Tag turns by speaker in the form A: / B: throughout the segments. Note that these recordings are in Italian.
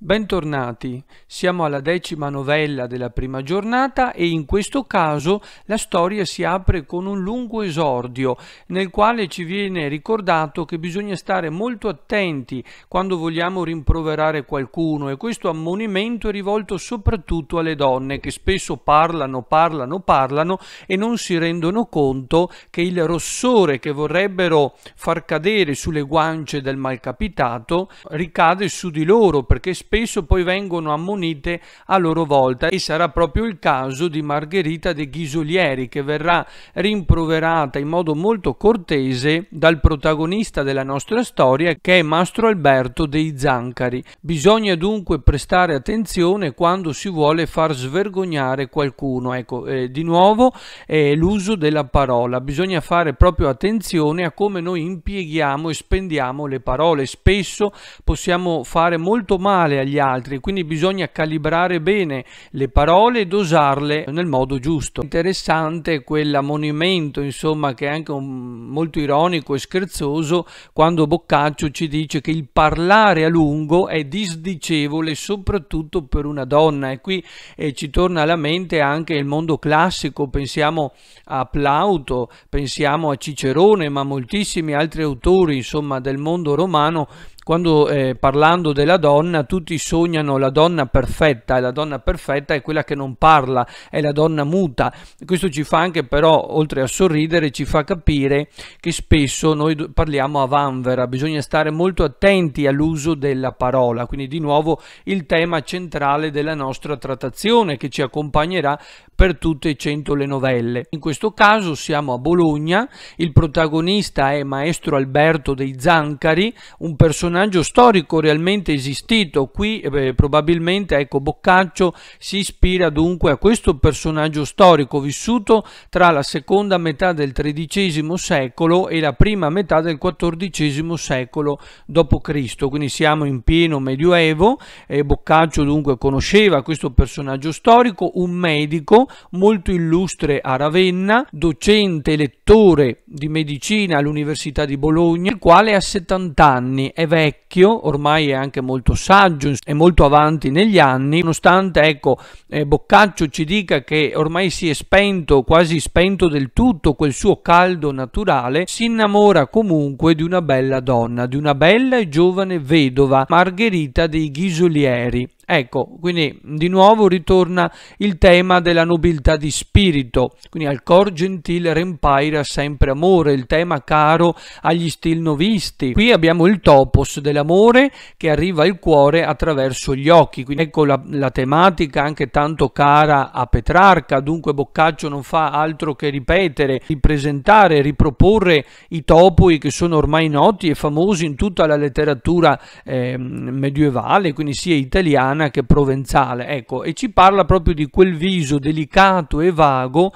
A: Bentornati, siamo alla decima novella della prima giornata e in questo caso la storia si apre con un lungo esordio nel quale ci viene ricordato che bisogna stare molto attenti quando vogliamo rimproverare qualcuno e questo ammonimento è rivolto soprattutto alle donne che spesso parlano, parlano, parlano e non si rendono conto che il rossore che vorrebbero far cadere sulle guance del malcapitato ricade su di loro perché spesso spesso poi vengono ammonite a loro volta e sarà proprio il caso di Margherita de Ghisolieri che verrà rimproverata in modo molto cortese dal protagonista della nostra storia che è Mastro Alberto dei Zancari. Bisogna dunque prestare attenzione quando si vuole far svergognare qualcuno. Ecco, eh, di nuovo eh, l'uso della parola. Bisogna fare proprio attenzione a come noi impieghiamo e spendiamo le parole. Spesso possiamo fare molto male male agli altri, quindi bisogna calibrare bene le parole ed usarle nel modo giusto. Interessante quell'ammonimento, insomma, che è anche un, molto ironico e scherzoso quando Boccaccio ci dice che il parlare a lungo è disdicevole soprattutto per una donna e qui eh, ci torna alla mente anche il mondo classico, pensiamo a Plauto, pensiamo a Cicerone, ma moltissimi altri autori, insomma, del mondo romano quando eh, parlando della donna tutti sognano la donna perfetta e la donna perfetta è quella che non parla, è la donna muta. Questo ci fa anche però, oltre a sorridere, ci fa capire che spesso noi parliamo a vanvera, bisogna stare molto attenti all'uso della parola, quindi di nuovo il tema centrale della nostra trattazione che ci accompagnerà per tutte e cento le novelle. In questo caso siamo a Bologna, il protagonista è Maestro Alberto dei Zancari, un personaggio personaggio storico realmente esistito. Qui eh, probabilmente ecco, Boccaccio si ispira dunque a questo personaggio storico vissuto tra la seconda metà del XIII secolo e la prima metà del XIV secolo d.C. Quindi siamo in pieno Medioevo eh, Boccaccio dunque conosceva questo personaggio storico, un medico molto illustre a Ravenna, docente e lettore di medicina all'Università di Bologna, il quale ha 70 anni è vecchio vecchio, ormai è anche molto saggio, è molto avanti negli anni, nonostante ecco, eh, Boccaccio ci dica che ormai si è spento, quasi spento del tutto quel suo caldo naturale, si innamora comunque di una bella donna, di una bella e giovane vedova, Margherita dei Ghisolieri. Ecco, quindi di nuovo ritorna il tema della nobiltà di spirito, quindi al cor gentile rempaira sempre amore, il tema caro agli stil novisti. Qui abbiamo il topos dell'amore che arriva al cuore attraverso gli occhi, quindi ecco la, la tematica anche tanto cara a Petrarca, dunque Boccaccio non fa altro che ripetere, ripresentare, riproporre i topoi che sono ormai noti e famosi in tutta la letteratura eh, medievale, quindi sia italiana italiana che provenzale, ecco, e ci parla proprio di quel viso delicato e vago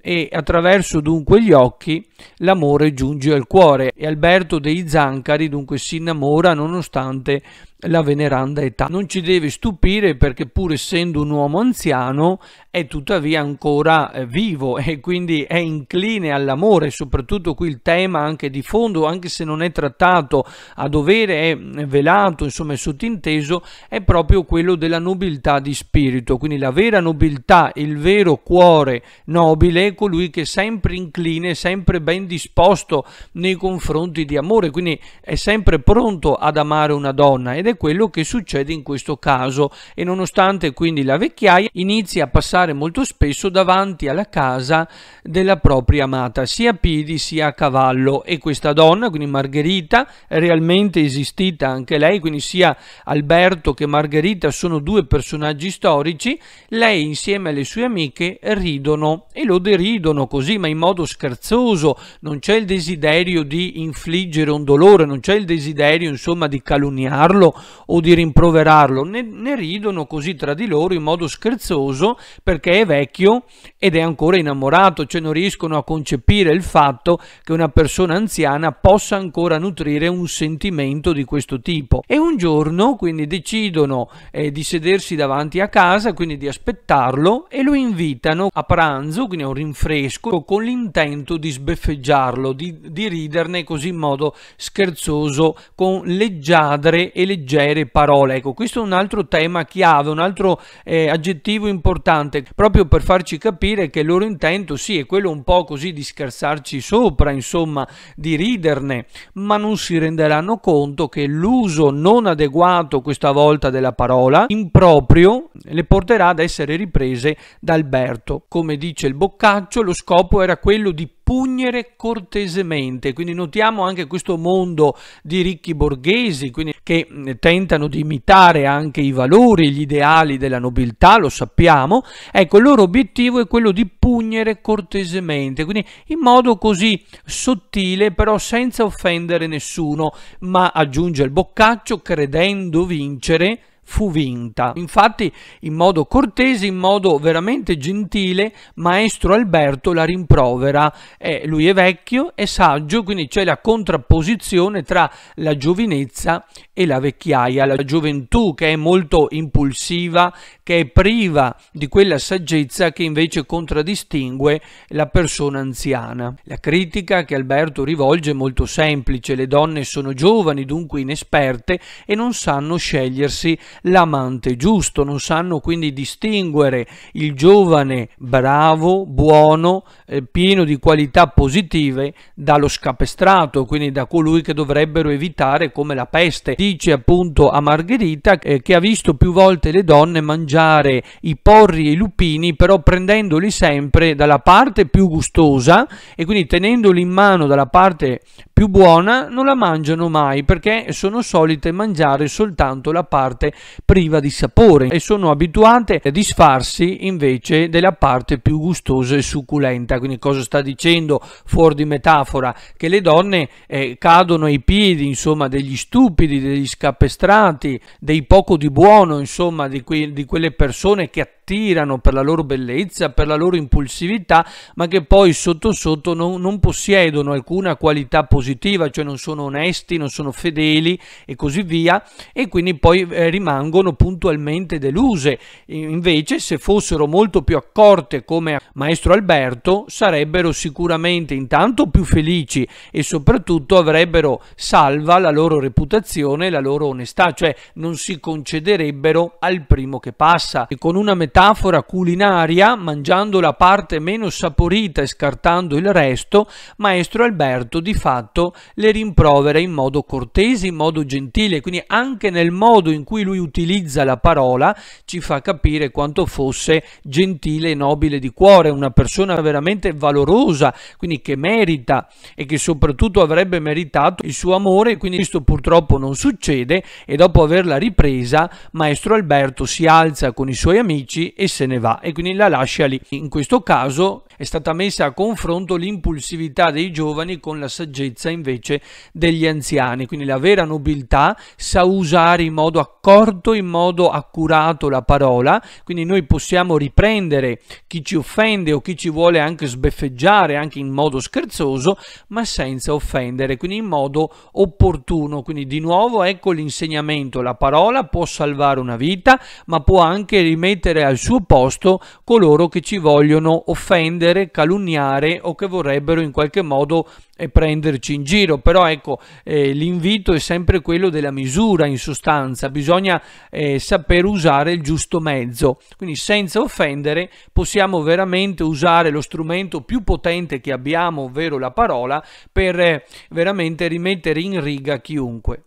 A: e attraverso dunque gli occhi l'amore giunge al cuore e Alberto dei Zancari dunque si innamora nonostante la veneranda età. Non ci deve stupire perché pur essendo un uomo anziano è tuttavia ancora eh, vivo e quindi è incline all'amore, soprattutto qui il tema anche di fondo, anche se non è trattato a dovere, è eh, velato, insomma è sottinteso, è proprio quello della nobiltà di spirito, quindi la vera nobiltà, il vero cuore nobile è colui che è sempre incline, sempre ben disposto nei confronti di amore, quindi è sempre pronto ad amare una donna ed ed è quello che succede in questo caso e nonostante quindi la vecchiaia inizia a passare molto spesso davanti alla casa della propria amata sia a piedi sia a cavallo e questa donna quindi Margherita realmente esistita anche lei quindi sia Alberto che Margherita sono due personaggi storici lei insieme alle sue amiche ridono e lo deridono così ma in modo scherzoso non c'è il desiderio di infliggere un dolore non c'è il desiderio insomma di calunniarlo o di rimproverarlo, ne, ne ridono così tra di loro in modo scherzoso perché è vecchio ed è ancora innamorato, cioè non riescono a concepire il fatto che una persona anziana possa ancora nutrire un sentimento di questo tipo. E un giorno quindi decidono eh, di sedersi davanti a casa, quindi di aspettarlo e lo invitano a pranzo, quindi a un rinfresco, con l'intento di sbeffeggiarlo, di, di riderne così in modo scherzoso, con leggiadre e leggiadre leggere parole. Ecco, questo è un altro tema chiave, un altro eh, aggettivo importante, proprio per farci capire che il loro intento sì è quello un po' così di scherzarci sopra, insomma, di riderne, ma non si renderanno conto che l'uso non adeguato questa volta della parola improprio le porterà ad essere riprese da Alberto. Come dice il Boccaccio, lo scopo era quello di pugnere cortesemente, quindi notiamo anche questo mondo di ricchi borghesi quindi, che tentano di imitare anche i valori, gli ideali della nobiltà, lo sappiamo, ecco il loro obiettivo è quello di pugnere cortesemente, quindi in modo così sottile però senza offendere nessuno, ma aggiunge il Boccaccio credendo vincere fu vinta. Infatti, in modo cortese, in modo veramente gentile, maestro Alberto la rimprovera. Eh, lui è vecchio, è saggio, quindi c'è la contrapposizione tra la giovinezza e la vecchiaia. La gioventù che è molto impulsiva che è priva di quella saggezza che invece contraddistingue la persona anziana. La critica che Alberto rivolge è molto semplice, le donne sono giovani, dunque inesperte e non sanno scegliersi l'amante giusto, non sanno quindi distinguere il giovane bravo, buono, eh, pieno di qualità positive dallo scapestrato, quindi da colui che dovrebbero evitare come la peste. Dice appunto a Margherita eh, che ha visto più volte le donne mangiare mangiare i porri e i lupini, però prendendoli sempre dalla parte più gustosa e quindi tenendoli in mano dalla parte più buona, non la mangiano mai perché sono solite mangiare soltanto la parte priva di sapore e sono abituate a disfarsi invece della parte più gustosa e succulenta. Quindi cosa sta dicendo fuori di metafora? Che le donne eh, cadono ai piedi, insomma, degli stupidi, degli scapestrati, dei poco di buono, insomma, di, que di quelle delle persone che attirano per la loro bellezza, per la loro impulsività, ma che poi sotto sotto non, non possiedono alcuna qualità positiva, cioè non sono onesti, non sono fedeli e così via, e quindi poi eh, rimangono puntualmente deluse. Invece, se fossero molto più accorte come maestro Alberto, sarebbero sicuramente intanto più felici e soprattutto avrebbero salva la loro reputazione e la loro onestà, cioè non si concederebbero al primo che passa. E con una metà metafora culinaria, mangiando la parte meno saporita e scartando il resto, maestro Alberto di fatto le rimprovera in modo cortese, in modo gentile, quindi anche nel modo in cui lui utilizza la parola ci fa capire quanto fosse gentile e nobile di cuore, una persona veramente valorosa, quindi che merita e che soprattutto avrebbe meritato il suo amore, quindi questo purtroppo non succede e dopo averla ripresa maestro Alberto si alza con i suoi amici e se ne va e quindi la lascia lì. In questo caso è stata messa a confronto l'impulsività dei giovani con la saggezza invece degli anziani, quindi la vera nobiltà sa usare in modo accorto, in modo accurato la parola, quindi noi possiamo riprendere chi ci offende o chi ci vuole anche sbeffeggiare anche in modo scherzoso, ma senza offendere, quindi in modo opportuno. Quindi di nuovo ecco l'insegnamento, la parola può salvare una vita, ma può anche rimettere al al suo posto coloro che ci vogliono offendere, calunniare o che vorrebbero in qualche modo eh, prenderci in giro. Però ecco, eh, l'invito è sempre quello della misura in sostanza, bisogna eh, saper usare il giusto mezzo. Quindi senza offendere possiamo veramente usare lo strumento più potente che abbiamo, ovvero la parola, per eh, veramente rimettere in riga chiunque.